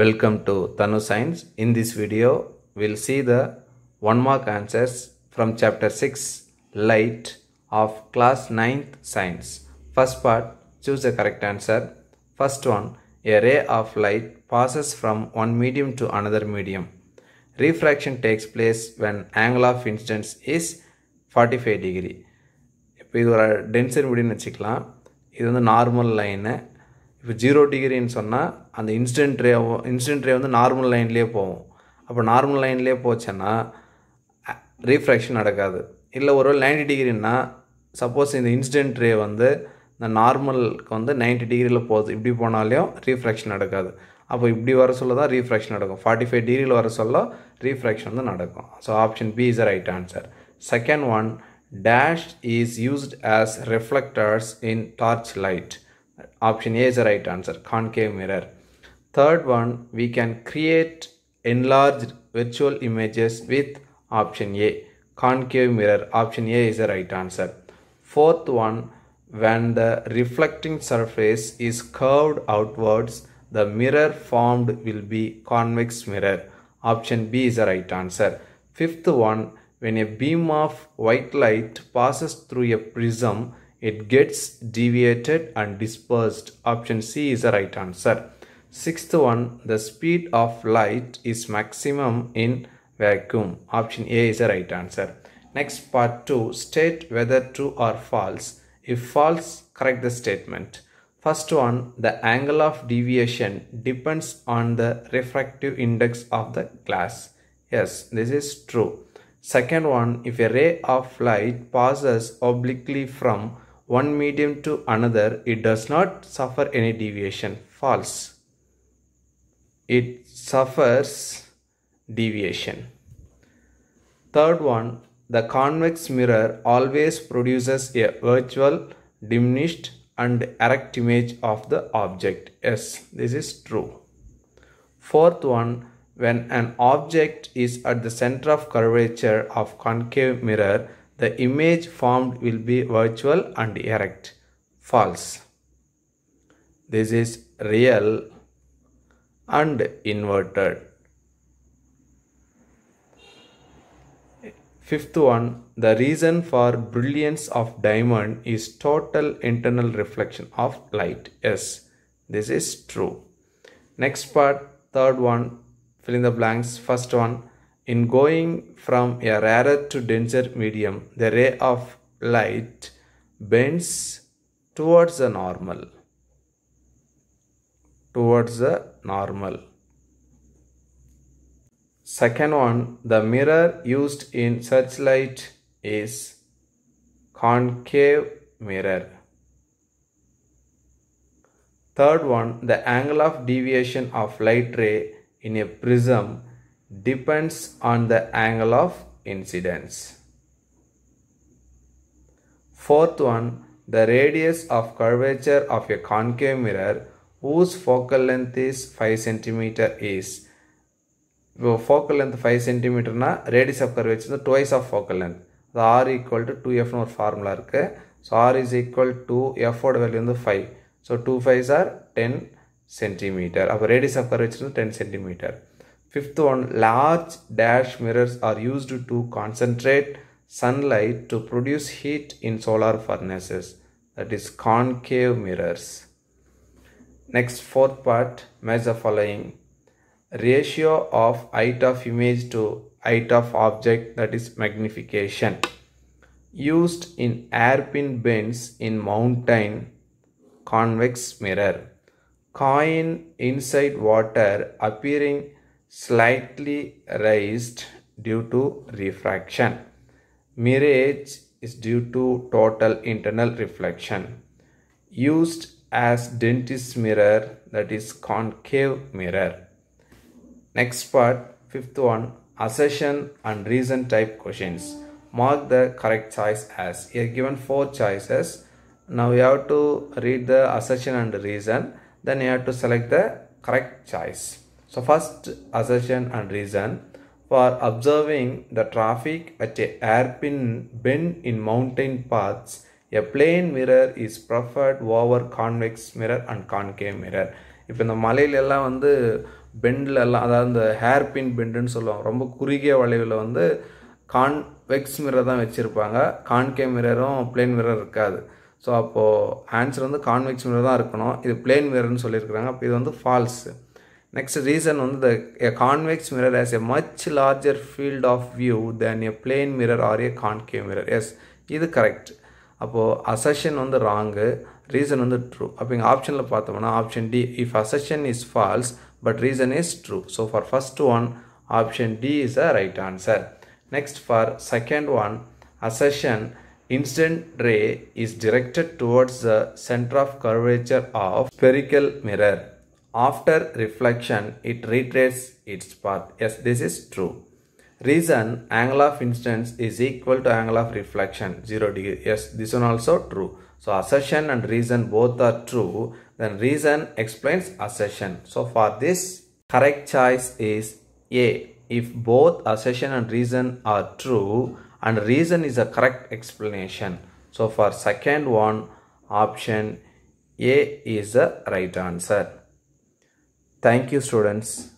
Welcome to Tanu Science. In this video, we'll see the one mark answers from chapter 6 Light of class 9th Science. First part, choose the correct answer. First one, a ray of light passes from one medium to another medium. Refraction takes place when angle of incidence is 45 degree. If இது are denser முடின்னு is இது வந்து normal line. இப்போ zero டிகிரின்னு சொன்னால் அந்த instant ரே instant ray வந்து normal லைன்லேயே போகும் அப்போ நார்மல் லைன்லேயே போச்சேன்னா ரீஃப்ராக்ஷன் நடக்காது இல்லை ஒரு நைன்டி டிகிரின்னா சப்போஸ் இந்த இன்ஸ்டன்ட் ரே வந்து இந்த நார்மலுக்கு வந்து நைன்டி டிகிரியில் போகுது இப்படி போனாலையும் ரீஃப்ராக்ஷன் நடக்காது அப்போ இப்படி வர சொல்ல தான் ரீஃப்ராக்ஷன் நடக்கும் ஃபார்ட்டி ஃபைவ் டிகிரியில் வர சொல்ல ரீஃப்ராக்ஷன் வந்து நடக்கும் so option B is right answer second one dash is used as reflectors in torch light Option A is the right answer, concave mirror. Third one, we can create enlarged virtual images with option A, concave mirror. Option A is the right answer. Fourth one, when the reflecting surface is curved outwards, the mirror formed will be convex mirror. Option B is the right answer. Fifth one, when a beam of white light passes through a prism, it gets deviated and dispersed. Option C is the right answer. Sixth one, the speed of light is maximum in vacuum. Option A is the right answer. Next part 2, state whether true or false. If false, correct the statement. First one, the angle of deviation depends on the refractive index of the glass. Yes, this is true. Second one, if a ray of light passes obliquely from one medium to another it does not suffer any deviation false it suffers deviation third one the convex mirror always produces a virtual diminished and erect image of the object yes this is true fourth one when an object is at the center of curvature of concave mirror the image formed will be virtual and erect. False. This is real and inverted. Fifth one, the reason for brilliance of diamond is total internal reflection of light. Yes, this is true. Next part, third one, fill in the blanks. First one, in going from a rarer to denser medium, the ray of light bends towards the normal. Towards the normal. Second one, the mirror used in searchlight is concave mirror. Third one, the angle of deviation of light ray in a prism depends on the angle of incidence. Fourth one, the radius of curvature of a concave mirror whose focal length is 5 cm is focal length 5 cm na radius of curvature is twice of focal length அது r equal to 2f னு formula. Formula So r is equal to f ஓட value வந்து five so two fives are ten centimetre அப்போ Radius of curvature is 10 cm. Fifth one, large dash mirrors are used to concentrate sunlight to produce heat in solar furnaces, that is concave mirrors. Next, fourth part, measure the following. Ratio of height of image to height of object, that is magnification. Used in pin bends in mountain convex mirror. Coin inside water appearing slightly raised due to refraction. Mirage is due to total internal reflection. Used as dentist mirror that is concave mirror. Next part, fifth one, assertion and reason type questions. Mark the correct choice as. you are given four choices. Now you have to read the assertion and reason. Then you have to select the correct choice. So first assertion and reason for observing the traffic at a hairpin bend in mountain paths, a plane mirror is preferred over convex mirror and concave mirror. இப்போ இந்த மலையிலெல்லாம் வந்து பெண்டில் எல்லாம் அதாவது இந்த hair பின் பெண்டுன்னு சொல்லுவாங்க ரொம்ப குறுகிய வளைவில் வந்து கான்வெக்ஸ் மிரர் தான் வச்சுருப்பாங்க கான்கே மிரரும் பிளேன் மிரர் இருக்காது ஸோ அப்போது ஆன்சர் வந்து கான்வெக்ஸ் மிரர் தான் இருக்கணும் இது பிளேன் மிரர்னு சொல்லியிருக்கிறாங்க அப்போ இது வந்து ஃபால்ஸு நெக்ஸ்ட் ரீசன் வந்து the a convex mirror has a much larger field of view than a plane mirror or a concave mirror yes இது கரெக்ட் அப்போது அசஷன் வந்து ராங்கு ரீசன் வந்து ட்ரூ அப்போ இங்கே ஆப்ஷனில் பார்த்தோம்னா option D if assertion is false but reason is true so for first one option D is a right answer next for second one assertion incident ray is directed towards the centre of curvature of spherical mirror after reflection it retraces its path. Yes, this is true. Reason angle of incidence is equal to angle of reflection 0 degree. Yes, this one also true. So assertion and reason both are true. Then reason explains assertion. So for this correct choice is A. If both assertion and reason are true and reason is a correct explanation. So for second one option A is the right answer. Thank you students.